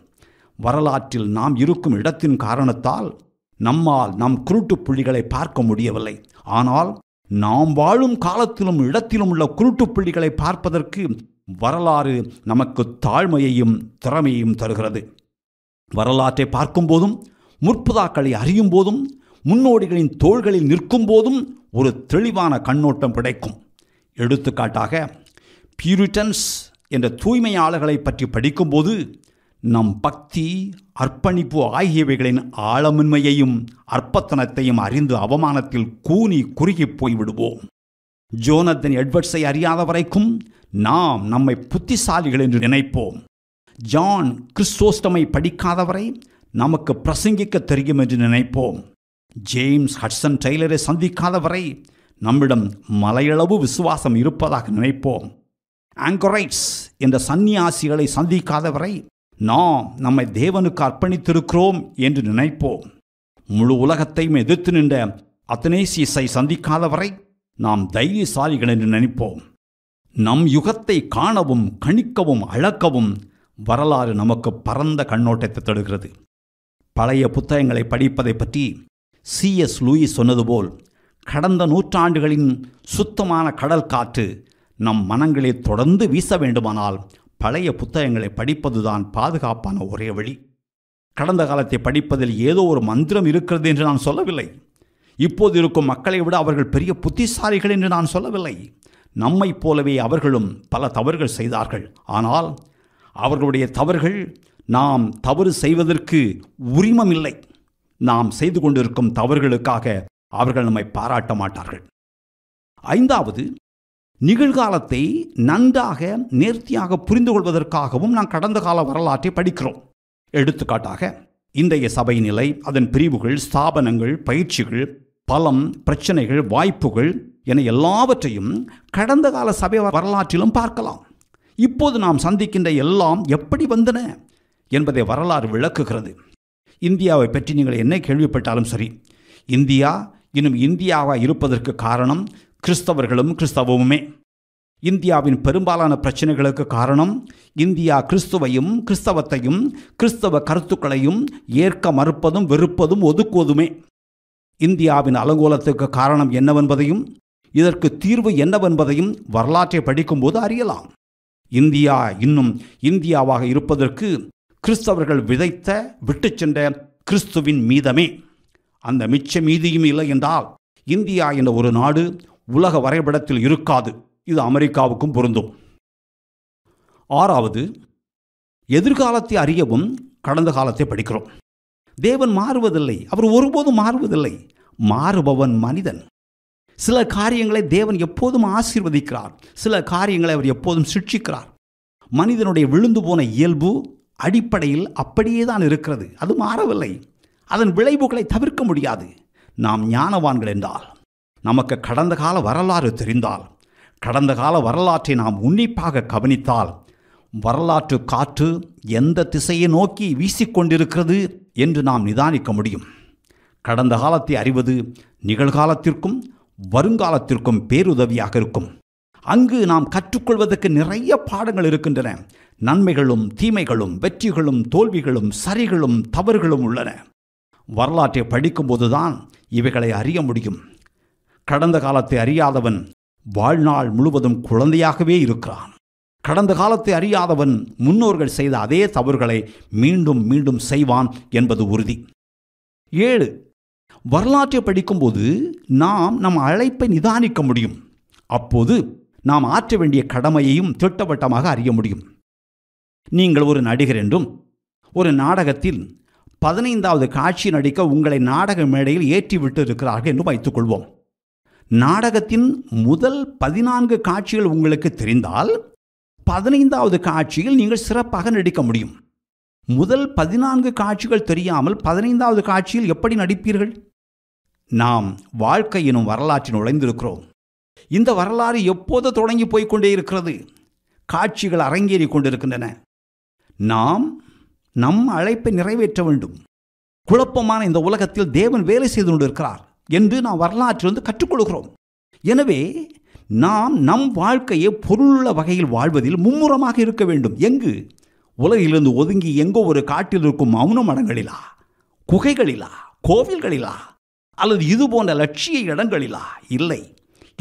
வரலாற்றில் நாம் இருக்கும் இடத்தின் காரணத்தால் நம்மால் நம் குருட்டு புள்ளிகளை பார்க்க முடியவில்லை ஆனால் நாம் வாழும் காலத்திலும் இடத்திலும் உள்ள குருட்டு புள்ளிகளை பார்ப்பதற்கு வரலாறு நமக்கு தாழ்மையையும் திறமையையும் தருகிறது வரலாற்றை பார்க்கும்போதும் முற்புதாக்களை அறியும் போதும் முன்னோடிகளின் தோள்களில் நிற்கும் போதும் ஒரு தெளிவான கண்ணோட்டம் கிடைக்கும் எடுத்துக்காட்டாக பியூரிட்டன்ஸ் என்ற தூய்மையாளர்களை பற்றி படிக்கும்போது நம் பக்தி அர்ப்பணிப்பு ஆகியவைகளின் ஆழமின்மையையும் அற்பத்தனத்தையும் அறிந்து அவமானத்தில் கூனி குறுகி போய்விடுவோம் ஜோனத்தன் எட்வர்ட்ஸை அறியாத வரைக்கும் நாம் நம்மை புத்திசாலிகள் என்று நினைப்போம் ஜான் கிறிஸ்தோஸ்டமை படிக்காதவரை நமக்கு பிரசங்கிக்க தெரியும் என்று நினைப்போம் ஜேம்ஸ் ஹட்சன் டெய்லரை சந்திக்காதவரை நம்மிடம் மலையளவு விசுவாசம் இருப்பதாக நினைப்போம் ஆங்கரைட்ஸ் என்ற சந்நியாசிகளை சந்திக்காதவரை நாம் நம்மை தேவனுக்கு அர்ப்பணித்திருக்கிறோம் என்று நினைப்போம் முழு உலகத்தையும் எதிர்த்து நின்ற அத்தனேசியஸை சந்திக்காதவரை நாம் தைரியசாலிகள் என்று நினைப்போம் நம் யுகத்தை காணவும் கணிக்கவும் அளக்கவும் வரலாறு நமக்கு பரந்த கண்ணோட்டத்தை தடுகிறது பழைய புத்தகங்களை படிப்பதை பற்றி சி எஸ் லூயிஸ் சொன்னது போல் கடந்த நூற்றாண்டுகளின் சுத்தமான கடல் காற்று நம் மனங்களை தொடர்ந்து வீச வேண்டுமானால் பழைய புத்தகங்களை படிப்பதுதான் பாதுகாப்பான ஒரே வழி கடந்த காலத்தை படிப்பதில் ஏதோ ஒரு மந்திரம் இருக்கிறது என்று நான் சொல்லவில்லை இப்போது இருக்கும் மக்களை விட அவர்கள் பெரிய புத்திசாலிகள் என்று நான் சொல்லவில்லை நம்மைப் போலவே அவர்களும் பல தவறுகள் செய்தார்கள் ஆனால் அவர்களுடைய தவறுகள் நாம் தவறு செய்வதற்கு உரிமம் இல்லை நாம் செய்து கொண்டிருக்கும் தவறுகளுக்காக அவர்கள் நம்மை பாராட்ட மாட்டார்கள் ஐந்தாவது நிகழ்காலத்தை நன்றாக நேர்த்தியாக புரிந்து கொள்வதற்காகவும் நாம் கடந்த கால வரலாற்றை படிக்கிறோம் எடுத்துக்காட்டாக இன்றைய சபை நிலை அதன் பிரிவுகள் ஸ்தாபனங்கள் பயிற்சிகள் பலம் பிரச்சனைகள் வாய்ப்புகள் என எல்லாவற்றையும் கடந்த கால சபை வரலாற்றிலும் பார்க்கலாம் இப்போது நாம் சந்திக்கின்ற எல்லாம் எப்படி வந்தன என்பதை வரலாறு விளக்குகிறது இந்தியாவை பற்றி நீங்கள் என்ன கேள்விப்பட்டாலும் சரி இந்தியா இன்னும் இந்தியாவாக இருப்பதற்கு காரணம் கிறிஸ்தவர்களும் கிறிஸ்தவமுமே இந்தியாவின் பெரும்பாலான பிரச்சனைகளுக்கு காரணம் இந்தியா கிறிஸ்துவையும் கிறிஸ்தவத்தையும் கிறிஸ்தவ கருத்துக்களையும் ஏற்க மறுப்பதும் வெறுப்பதும் ஒதுக்குவதுமே இந்தியாவின் அலங்கோலத்துக்கு காரணம் என்னவென்பதையும் இதற்கு தீர்வு என்னவென்பதையும் வரலாற்றை படிக்கும்போது அறியலாம் இந்தியா இன்னும் இந்தியாவாக இருப்பதற்கு கிறிஸ்தவர்கள் விதைத்த விட்டு சென்ற கிறிஸ்துவின் மீதமே அந்த மிச்ச மீதியும் இல்லை என்றால் இந்தியா என்ற ஒரு நாடு உலக வரைபடத்தில் இருக்காது இது அமெரிக்காவுக்கும் பொருந்தும் ஆறாவது எதிர்காலத்தை அறியவும் கடந்த காலத்தை படிக்கிறோம் தேவன் மாறுவதில்லை அவர் ஒருபோதும் மாறுவதில்லை மாறுபவன் மனிதன் சில காரியங்களை தேவன் எப்போதும் ஆசீர்வதிக்கிறார் சில காரியங்களை அவர் எப்போதும் சிக்ஷிக்கிறார் மனிதனுடைய விழுந்து போன இயல்பு அடிப்படையில் அப்படியே தான் இருக்கிறது அது மாறவில்லை அதன் விளைவுகளை தவிர்க்க முடியாது நாம் ஞானவான்கள் என்றால் நமக்கு கடந்த கால வரலாறு தெரிந்தால் கடந்த கால வரலாற்றை நாம் உன்னிப்பாக கவனித்தால் வரலாற்று காற்று எந்த திசையை நோக்கி வீசிக்கொண்டிருக்கிறது என்று நாம் நிதானிக்க முடியும் கடந்த காலத்தை அறிவது நிகழ்காலத்திற்கும் வருங்காலத்திற்கும் பேருதவியாக இருக்கும் அங்கு நாம் கற்றுக்கொள்வதற்கு நிறைய பாடங்கள் இருக்கின்றன நன்மைகளும் தீமைகளும் வெற்றிகளும் தோல்விகளும் சரிகளும் தவறுகளும் உள்ளன வரலாற்றை படிக்கும்போதுதான் இவைகளை அறிய முடியும் கடந்த காலத்தை அறியாதவன் வாழ்நாள் முழுவதும் குழந்தையாகவே இருக்கிறான் கடந்த காலத்தை அறியாதவன் முன்னோர்கள் செய்த அதே தவறுகளை மீண்டும் மீண்டும் செய்வான் என்பது உறுதி ஏழு வரலாற்றை படிக்கும்போது நாம் நம் அழைப்பை நிதானிக்க முடியும் அப்போது நாம் ஆற்ற வேண்டிய கடமையையும் திட்டவட்டமாக அறிய முடியும் நீங்கள் ஒரு நடிகர் என்றும் ஒரு நாடகத்தில் பதினைந்தாவது காட்சி நடிக்க உங்களை நாடக மேடையில் ஏற்றிவிட்டு இருக்கிறார்கள் என்று வைத்துக்கொள்வோம் நாடகத்தின் முதல் பதினான்கு காட்சிகள் உங்களுக்கு தெரிந்தால் பதினைந்தாவது காட்சியில் நீங்கள் சிறப்பாக நடிக்க முடியும் முதல் பதினான்கு காட்சிகள் தெரியாமல் பதினைந்தாவது காட்சியில் எப்படி நடிப்பீர்கள் நாம் வாழ்க்கை எனும் வரலாற்றில் நுழைந்திருக்கிறோம் இந்த வரலாறு எப்போது தொடங்கி போய்கொண்டே இருக்கிறது காட்சிகள் அரங்கேறி கொண்டிருக்கின்றன நாம் நம் அழைப்பை நிறைவேற்ற வேண்டும் குழப்பமான இந்த உலகத்தில் தேவன் வேலை செய்து கொண்டிருக்கிறார் என்று நாம் வரலாற்றிலிருந்து கற்றுக்கொள்கிறோம் எனவே நாம் நம் வாழ்க்கையை பொருளுள்ள வகையில் வாழ்வதில் மும்முரமாக இருக்க வேண்டும் எங்கு உலகிலிருந்து ஒதுங்கி எங்கோ ஒரு காட்டில் இருக்கும் மௌன மடங்களிலா குகைகளிலா கோவில்களிலா அல்லது இது போன்ற லட்சிய இடங்களிலா இல்லை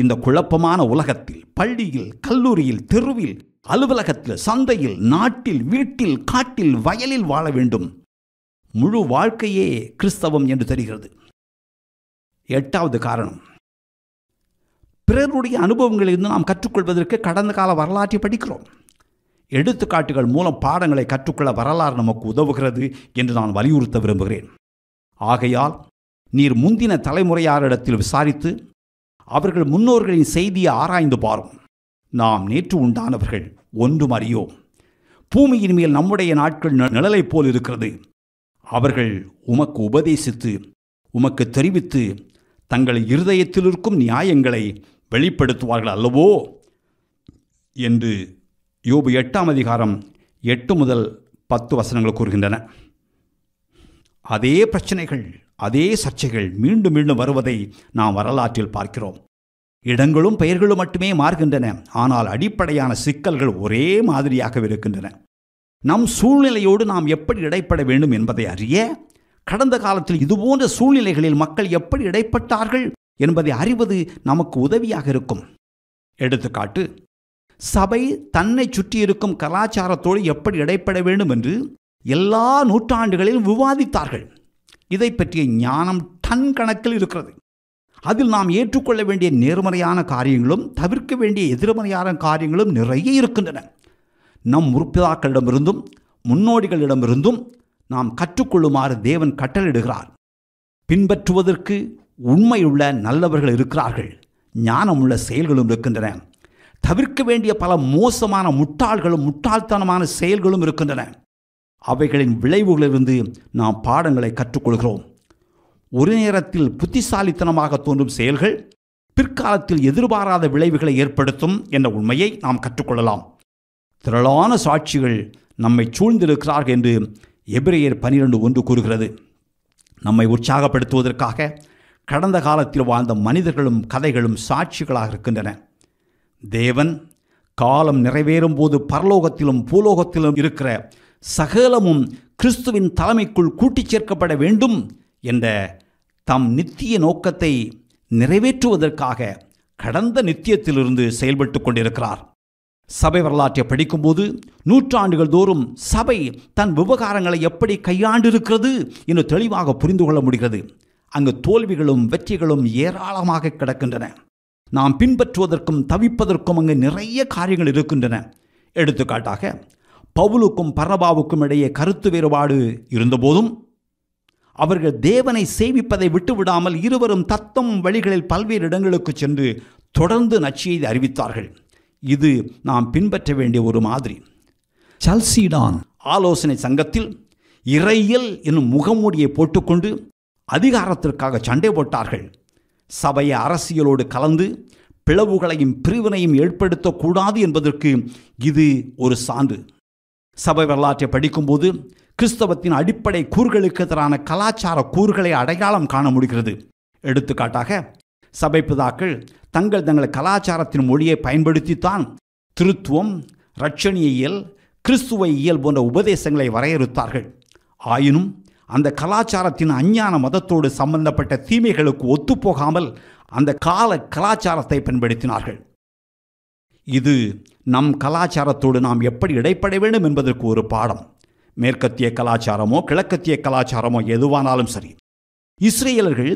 இந்த குழப்பமான உலகத்தில் பள்ளியில் கல்லூரியில் தெருவில் அலுவலகத்தில் சந்தையில் நாட்டில் வீட்டில் காட்டில் வயலில் வாழ வேண்டும் முழு வாழ்க்கையே கிறிஸ்தவம் என்று தெரிகிறது எட்டாவது காரணம் பிறருடைய அனுபவங்களிலிருந்து நாம் கற்றுக்கொள்வதற்கு கடந்த கால வரலாற்றை படிக்கிறோம் எடுத்துக்காட்டுகள் மூலம் பாடங்களை கற்றுக்கொள்ள வரலாறு நமக்கு உதவுகிறது என்று நான் வலியுறுத்த விரும்புகிறேன் ஆகையால் நீர் முந்தின தலைமுறையாரிடத்தில் விசாரித்து அவர்கள் முன்னோர்களின் செய்தியை ஆராய்ந்து பாரும் நாம் நேற்று உண்டானவர்கள் ஒன்றும் அறியோம் பூமியின் மேல் நம்முடைய நாட்கள் நிழலைப் போல் இருக்கிறது அவர்கள் உமக்கு உபதேசித்து உமக்கு தெரிவித்து தங்கள் இருதயத்தில் இருக்கும் நியாயங்களை வெளிப்படுத்துவார்கள் அல்லவோ என்று யோபு எட்டாம் அதிகாரம் எட்டு முதல் பத்து வசனங்கள் கூறுகின்றன அதே பிரச்சனைகள் அதே சர்ச்சைகள் மீண்டும் மீண்டும் வருவதை நாம் வரலாற்றில் பார்க்கிறோம் இடங்களும் பெயர்களும் மட்டுமே மாறுகின்றன ஆனால் அடிப்படையான சிக்கல்கள் ஒரே மாதிரியாக இருக்கின்றன நம் சூழ்நிலையோடு நாம் எப்படி இடைப்பட வேண்டும் என்பதை அறிய கடந்த காலத்தில் இதுபோன்ற சூழ்நிலைகளில் மக்கள் எப்படி இடைப்பட்டார்கள் என்பதை அறிவது நமக்கு உதவியாக இருக்கும் எடுத்துக்காட்டு சபை தன்னை சுற்றி இருக்கும் கலாச்சாரத்தோடு எப்படி இடைப்பட வேண்டும் என்று எல்லா நூற்றாண்டுகளிலும் விவாதித்தார்கள் இதை பற்றிய ஞானம் டன் கணக்கில் இருக்கிறது அதில் நாம் ஏற்றுக்கொள்ள வேண்டிய நேர்மறையான காரியங்களும் தவிர்க்க வேண்டிய எதிர்மறையான காரியங்களும் நிறைய இருக்கின்றன நம் முற்பிதாக்களிடமிருந்தும் முன்னோடிகளிடமிருந்தும் நாம் கற்றுக்கொள்ளுமாறு தேவன் கட்டளிடுகிறார் பின்பற்றுவதற்கு உண்மையுள்ள நல்லவர்கள் இருக்கிறார்கள் ஞானமுள்ள செயல்களும் இருக்கின்றன தவிர்க்க வேண்டிய பல மோசமான முட்டாள்களும் முட்டாள்தனமான செயல்களும் இருக்கின்றன அவைகளின் விளைவுகளிலிருந்து நாம் பாடங்களை கற்றுக்கொள்கிறோம் ஒரு நேரத்தில் புத்திசாலித்தனமாக தோன்றும் செயல்கள் பிற்காலத்தில் எதிர்பாராத விளைவுகளை ஏற்படுத்தும் என்ற உண்மையை நாம் கற்றுக்கொள்ளலாம் திரளான சாட்சிகள் நம்மை சூழ்ந்திருக்கிறார்கள் என்று எபிரேயர் பனிரெண்டு ஒன்று கூறுகிறது நம்மை உற்சாகப்படுத்துவதற்காக கடந்த காலத்தில் வாழ்ந்த மனிதர்களும் கதைகளும் சாட்சிகளாக இருக்கின்றன தேவன் காலம் நிறைவேறும் போது பரலோகத்திலும் பூலோகத்திலும் இருக்கிற சகலமும் கிறிஸ்துவின் தலைமைக்குள் கூட்டிச் சேர்க்கப்பட வேண்டும் என்ற தம் நித்திய நோக்கத்தை நிறைவேற்றுவதற்காக கடந்த நித்தியத்திலிருந்து செயல்பட்டு கொண்டிருக்கிறார் சபை வரலாற்றை படிக்கும்போது நூற்றாண்டுகள் தோறும் சபை தன் விவகாரங்களை எப்படி கையாண்டிருக்கிறது என்று தெளிவாக புரிந்து கொள்ள முடிகிறது அங்கு தோல்விகளும் வெற்றிகளும் ஏராளமாக கிடக்கின்றன நாம் பின்பற்றுவதற்கும் தவிப்பதற்கும் அங்கு நிறைய காரியங்கள் இருக்கின்றன எடுத்துக்காட்டாக பவுலுக்கும் பரபாவுக்கும் இடையே கருத்து வேறுபாடு இருந்தபோதும் அவர்கள் தேவனை சேவிப்பதை விட்டுவிடாமல் இருவரும் தத்தம் வழிகளில் பல்வேறு இடங்களுக்கு சென்று தொடர்ந்து நச்சியை அறிவித்தார்கள் இது நாம் பின்பற்ற வேண்டிய ஒரு மாதிரி சல்சிடான் ஆலோசனை சங்கத்தில் இறையல் என்னும் முகமூடியை போட்டுக்கொண்டு அதிகாரத்திற்காக சண்டை போட்டார்கள் சபைய அரசியலோடு கலந்து பிளவுகளையும் பிரிவினையும் ஏற்படுத்தக்கூடாது என்பதற்கு இது ஒரு சான்று சபை வரலாற்றை படிக்கும்போது கிறிஸ்தவத்தின் அடிப்படை கூறுகளுக்கு எதிரான கலாச்சார கூறுகளை அடையாளம் காண முடிகிறது எடுத்துக்காட்டாக சபை பிதாக்கள் தங்கள் தங்கள் கலாச்சாரத்தின் மொழியை பயன்படுத்தித்தான் திருத்துவம் இரட்சணியியல் கிறிஸ்துவ இயல் போன்ற உபதேசங்களை வரையறுத்தார்கள் ஆயினும் அந்த கலாச்சாரத்தின் அஞ்ஞான மதத்தோடு சம்பந்தப்பட்ட தீமைகளுக்கு ஒத்துப்போகாமல் அந்த கால கலாச்சாரத்தை பயன்படுத்தினார்கள் இது நம் கலாச்சாரத்தோடு நாம் எப்படி இடைப்பட வேண்டும் என்பதற்கு ஒரு பாடம் மேற்கத்திய கலாச்சாரமோ கிழக்கத்திய கலாச்சாரமோ எதுவானாலும் சரி இஸ்ரேலர்கள்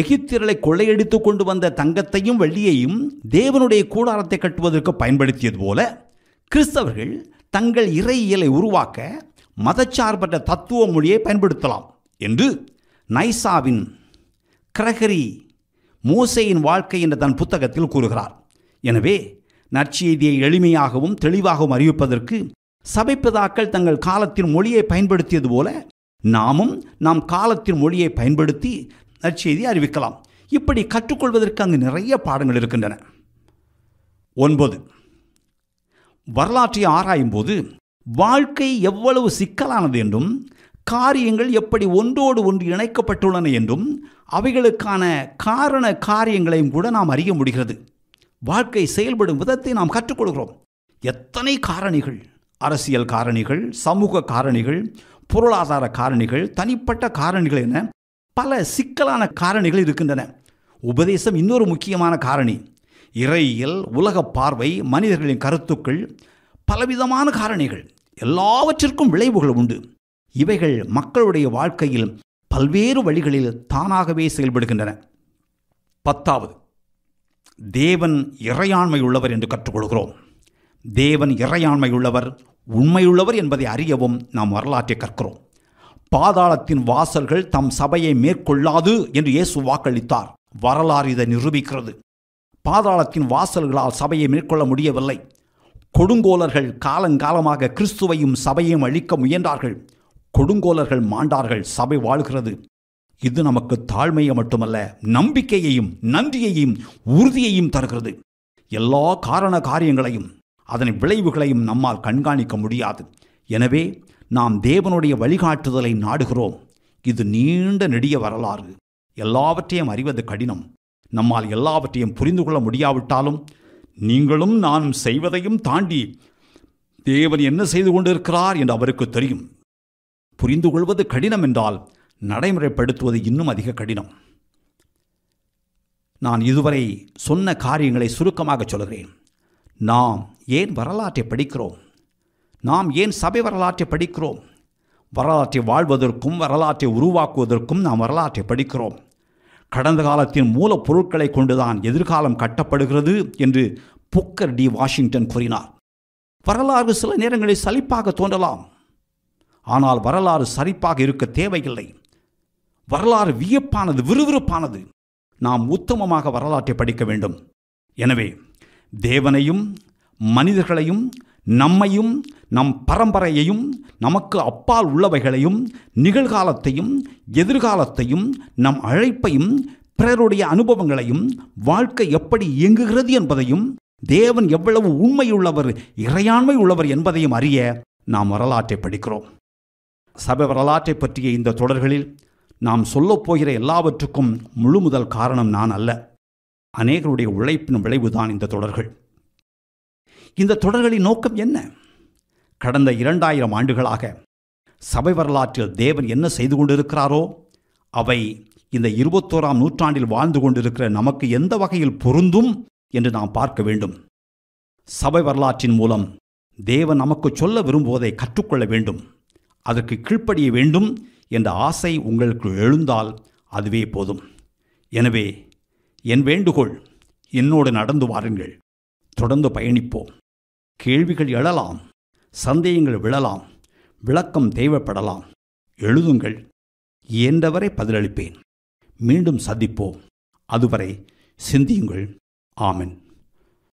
எகிப்தியர்களை கொள்ளையடித்து கொண்டு வந்த தங்கத்தையும் வெள்ளியையும் தேவனுடைய கூடாரத்தை கட்டுவதற்கு பயன்படுத்தியது போல கிறிஸ்தவர்கள் தங்கள் இறையியலை உருவாக்க மதச்சார்பற்ற தத்துவ மொழியை பயன்படுத்தலாம் என்று நைசாவின் கிரகரி மோசையின் வாழ்க்கை என்ற தன் புத்தகத்தில் கூறுகிறார் எனவே நற்செய்தியை எளிமையாகவும் தெளிவாகவும் அறிவிப்பதற்கு சபைப்பதாக்கள் தங்கள் காலத்தின் மொழியை பயன்படுத்தியது போல நாமும் நாம் காலத்தின் மொழியை பயன்படுத்தி நற்செய்தியை அறிவிக்கலாம் இப்படி கற்றுக்கொள்வதற்கு அங்கு நிறைய பாடங்கள் இருக்கின்றன ஒன்பது வரலாற்றை ஆராயும்போது வாழ்க்கை எவ்வளவு சிக்கலானது என்றும் காரியங்கள் எப்படி ஒன்றோடு ஒன்று இணைக்கப்பட்டுள்ளன என்றும் அவைகளுக்கான காரண காரியங்களையும் கூட நாம் அறிய முடிகிறது வாழ்க்கை செயல்படும் விதத்தை நாம் கற்றுக்கொள்கிறோம் எத்தனை காரணிகள் அரசியல் காரணிகள் சமூக காரணிகள் பொருளாதார காரணிகள் தனிப்பட்ட காரணிகள் என பல சிக்கலான காரணிகள் இருக்கின்றன உபதேசம் இன்னொரு முக்கியமான காரணி இறையியல் உலக பார்வை மனிதர்களின் கருத்துக்கள் பலவிதமான காரணிகள் எல்லாவற்றிற்கும் விளைவுகள் உண்டு இவைகள் மக்களுடைய வாழ்க்கையில் பல்வேறு வழிகளில் தானாகவே செயல்படுகின்றன பத்தாவது தேவன் இறையாண்மை உள்ளவர் என்று கற்றுக்கொள்கிறோம் தேவன் இறையாண்மை உள்ளவர் உண்மையுள்ளவர் என்பதை அறியவும் நாம் வரலாற்றை கற்கிறோம் பாதாளத்தின் வாசல்கள் தம் சபையை மேற்கொள்ளாது என்று இயேசு வாக்களித்தார் வரலாறு இதை நிரூபிக்கிறது பாதாளத்தின் வாசல்களால் சபையை மேற்கொள்ள முடியவில்லை கொடுங்கோலர்கள் காலங்காலமாக கிறிஸ்துவையும் சபையும் அழிக்க முயன்றார்கள் கொடுங்கோலர்கள் மாண்டார்கள் சபை வாழ்கிறது இது நமக்கு தாழ்மையை மட்டுமல்ல நம்பிக்கையையும் நன்றியையும் உறுதியையும் தருகிறது எல்லா காரண காரியங்களையும் அதன் விளைவுகளையும் நம்மால் கண்காணிக்க முடியாது எனவே நாம் தேவனுடைய வழிகாட்டுதலை நாடுகிறோம் இது நீண்ட நெடிய வரலாறு எல்லாவற்றையும் அறிவது கடினம் நம்மால் எல்லாவற்றையும் புரிந்து கொள்ள முடியாவிட்டாலும் நீங்களும் நானும் செய்வதையும் தாண்டி தேவன் என்ன செய்து கொண்டிருக்கிறார் என்று அவருக்கு தெரியும் புரிந்து கொள்வது கடினம் என்றால் நடைமுறைப்படுத்துவது இன்னும் அதிக கடினம் நான் இதுவரை சொன்ன காரியங்களை சுருக்கமாக சொல்கிறேன் நாம் ஏன் வரலாற்றை படிக்கிறோம் நாம் ஏன் சபை வரலாற்றை படிக்கிறோம் வரலாற்றை வாழ்வதற்கும் வரலாற்றை உருவாக்குவதற்கும் நாம் வரலாற்றை படிக்கிறோம் கடந்த காலத்தின் மூலப்பொருட்களை கொண்டுதான் எதிர்காலம் கட்டப்படுகிறது என்று புக்கர் டி வாஷிங்டன் கூறினார் வரலாறு சில நேரங்களில் சலிப்பாக தோன்றலாம் ஆனால் வரலாறு சரிப்பாக இருக்க தேவையில்லை வரலாறு வியப்பானது விறுவிறுப்பானது நாம் உத்தமமாக வரலாற்றை படிக்க வேண்டும் எனவே தேவனையும் மனிதர்களையும் நம்மையும் நம் பரம்பரையையும் நமக்கு அப்பால் உள்ளவைகளையும் நிகழ்காலத்தையும் எதிர்காலத்தையும் நம் அழைப்பையும் பிறருடைய அனுபவங்களையும் வாழ்க்கை எப்படி இயங்குகிறது என்பதையும் தேவன் எவ்வளவு உண்மையுள்ளவர் இறையாண்மை உள்ளவர் என்பதையும் அறிய நாம் வரலாற்றை படிக்கிறோம் சபை வரலாற்றை பற்றிய இந்த தொடர்களில் நாம் சொல்லப்போகிற எல்லாவற்றுக்கும் முழு முதல் காரணம் நான் அல்ல அநேகருடைய உழைப்பின் விளைவுதான் இந்த தொடர்கள் இந்த தொடர்களின் நோக்கம் என்ன கடந்த இரண்டாயிரம் ஆண்டுகளாக சபை வரலாற்றில் தேவன் என்ன செய்து கொண்டிருக்கிறாரோ அவை இந்த இருபத்தோராம் நூற்றாண்டில் வாழ்ந்து கொண்டிருக்கிற நமக்கு எந்த வகையில் பொருந்தும் என்று நாம் பார்க்க வேண்டும் சபை வரலாற்றின் மூலம் தேவன் நமக்கு சொல்ல விரும்புவதை கற்றுக்கொள்ள வேண்டும் அதற்கு கீழ்ப்படிய வேண்டும் என்ற ஆசை உங்களுக்குள் எழுந்தால் அதுவே போதும் எனவே என் வேண்டுகோள் என்னோடு நடந்து வாருங்கள் தொடர்ந்து பயணிப்போம் கேள்விகள் எழலாம் சந்தேகங்கள் விழலாம் விளக்கம் தேவைப்படலாம் எழுதுங்கள் இயன்றவரை பதிலளிப்பேன் மீண்டும் சந்திப்போம் அதுவரை சிந்தியுங்கள் ஆமன்